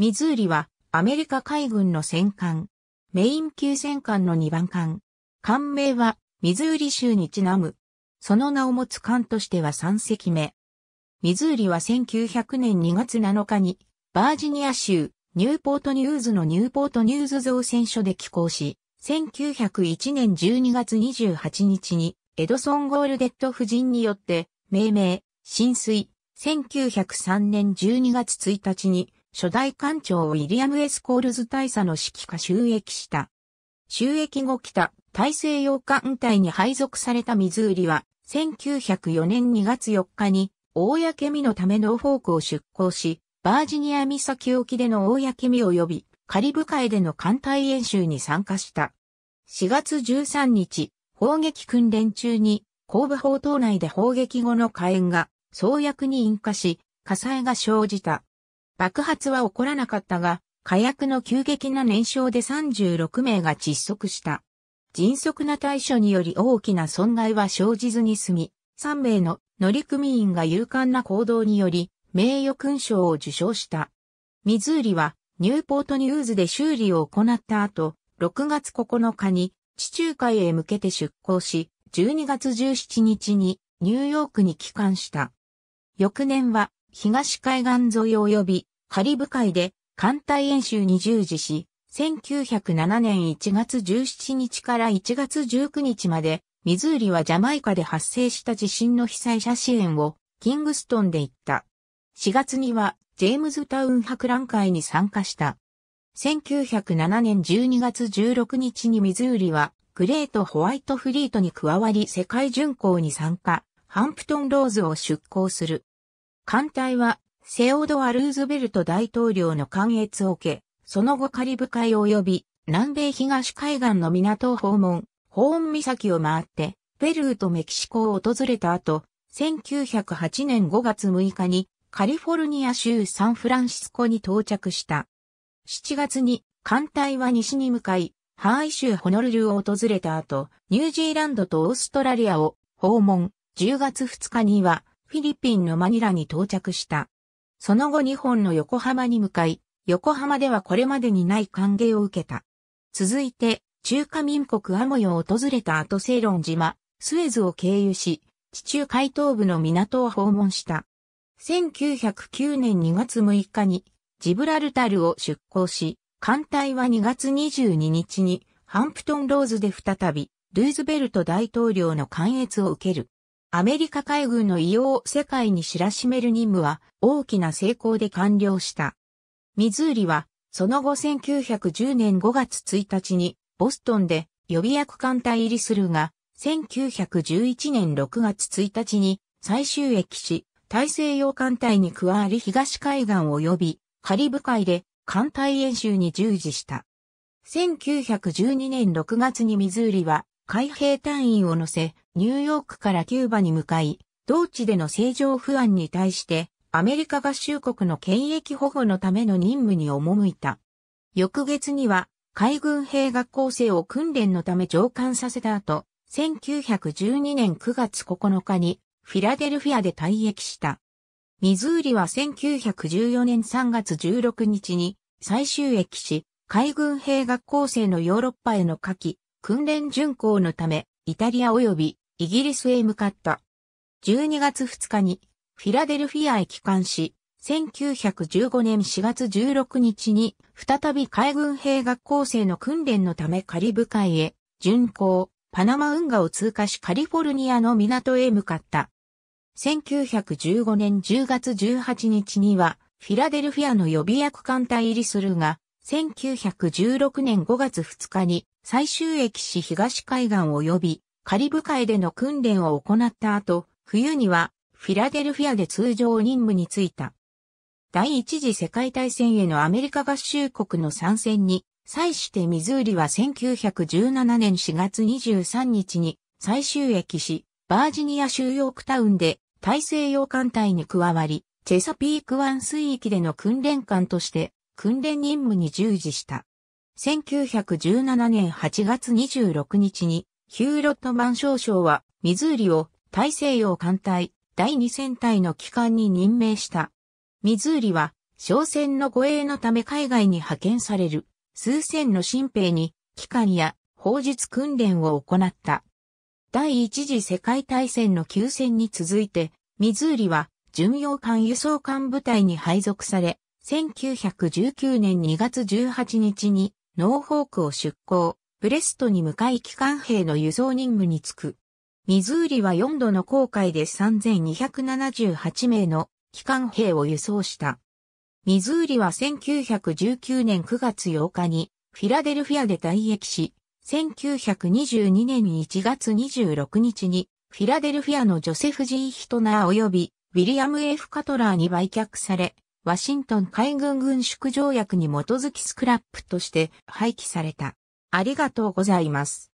ミズーリはアメリカ海軍の戦艦。メイン級戦艦の2番艦。艦名はミズーリ州にちなむ。その名を持つ艦としては3隻目。ミズーリは1900年2月7日にバージニア州ニューポートニューズのニューポートニューズ造船所で寄港し、1901年12月28日にエドソン・ゴールデッド夫人によって命名、浸水、1903年12月1日に初代艦長ウィリアム・エス・コールズ大佐の指揮下収益した。収益後北大西洋艦隊に配属されたミズーリは、1904年2月4日に、大やけみのためノーフォークを出港し、バージニア岬沖での大やけみ及び、カリブ海での艦隊演習に参加した。4月13日、砲撃訓練中に、後部砲塔内で砲撃後の火炎が、創薬に引火し、火災が生じた。爆発は起こらなかったが、火薬の急激な燃焼で36名が窒息した。迅速な対処により大きな損害は生じずに済み、3名の乗組員が勇敢な行動により、名誉勲章を受章した。ミズーリは、ニューポートニューズで修理を行った後、6月9日に地中海へ向けて出港し、12月17日にニューヨークに帰還した。翌年は東海岸沿い及びカリブ海で艦隊演習に従事し、1907年1月17日から1月19日まで、ミズーリはジャマイカで発生した地震の被災者支援をキングストンで行った。4月にはジェームズタウン博覧会に参加した。1907年12月16日にミズーリはグレートホワイトフリートに加わり世界巡航に参加、ハンプトンローズを出港する。艦隊はセオドア・ルーズベルト大統領の関越を受け、その後カリブ海及び南米東海岸の港を訪問、ホーン岬を回って、ペルーとメキシコを訪れた後、1908年5月6日にカリフォルニア州サンフランシスコに到着した。7月に艦隊は西に向かい、ハワイ州ホノルルを訪れた後、ニュージーランドとオーストラリアを訪問、10月2日にはフィリピンのマニラに到着した。その後日本の横浜に向かい、横浜ではこれまでにない歓迎を受けた。続いて、中華民国アモヨを訪れた後セイロン島、スエズを経由し、地中海東部の港を訪問した。1909年2月6日に、ジブラルタルを出港し、艦隊は2月22日に、ハンプトンローズで再び、ルーズベルト大統領の関越を受ける。アメリカ海軍の異様を世界に知らしめる任務は大きな成功で完了した。ミズーリは、その後1910年5月1日に、ボストンで予備役艦隊入りするが、1911年6月1日に最終駅し、大西洋艦隊に加わり東海岸及びカリブ海で艦隊演習に従事した。1912年6月にミズーリは海兵隊員を乗せ、ニューヨークからキューバに向かい、同地での正常不安に対して、アメリカ合衆国の権益保護のための任務に赴いた。翌月には、海軍兵学校生を訓練のため上官させた後、1912年9月9日にフィラデルフィアで退役した。ミズーリは1914年3月16日に最終役し、海軍兵学校生のヨーロッパへの下記、訓練巡航のため、イタリア及びイギリスへ向かった。12月2日にフィラデルフィアへ帰還し、1915年4月16日に再び海軍兵学校生の訓練のためカリブ海へ巡航、パナマ運河を通過しカリフォルニアの港へ向かった。1915年10月18日にはフィラデルフィアの予備役艦隊入りするが、1916年5月2日に最終駅市東海岸及びカリブ海での訓練を行った後、冬にはフィラデルフィアで通常任務に就いた。第一次世界大戦へのアメリカ合衆国の参戦に、際してミズーリは1917年4月23日に最終駅し、バージニア州ヨークタウンで大西洋艦隊に加わり、チェサピーク湾水域での訓練艦として訓練任務に従事した。1917年8月26日に、ヒューロットマン少将は、ミズーリを大西洋艦隊第2戦隊の機関に任命した。ミズーリは、商船の護衛のため海外に派遣される、数千の新兵に、機関や砲術訓練を行った。第一次世界大戦の休戦に続いて、ミズーリは巡洋艦輸送艦部隊に配属され、1919年2月18日にノーフォークを出港、ブレストに向かい機関兵の輸送任務に就く。ミズーリは4度の航海で3278名の機関兵を輸送した。ミズーリは1919年9月8日にフィラデルフィアで退役し、1922年1月26日にフィラデルフィアのジョセフ・ジー・ヒトナー及びウィリアム・ F・ カトラーに売却され、ワシントン海軍軍縮条約に基づきスクラップとして廃棄された。ありがとうございます。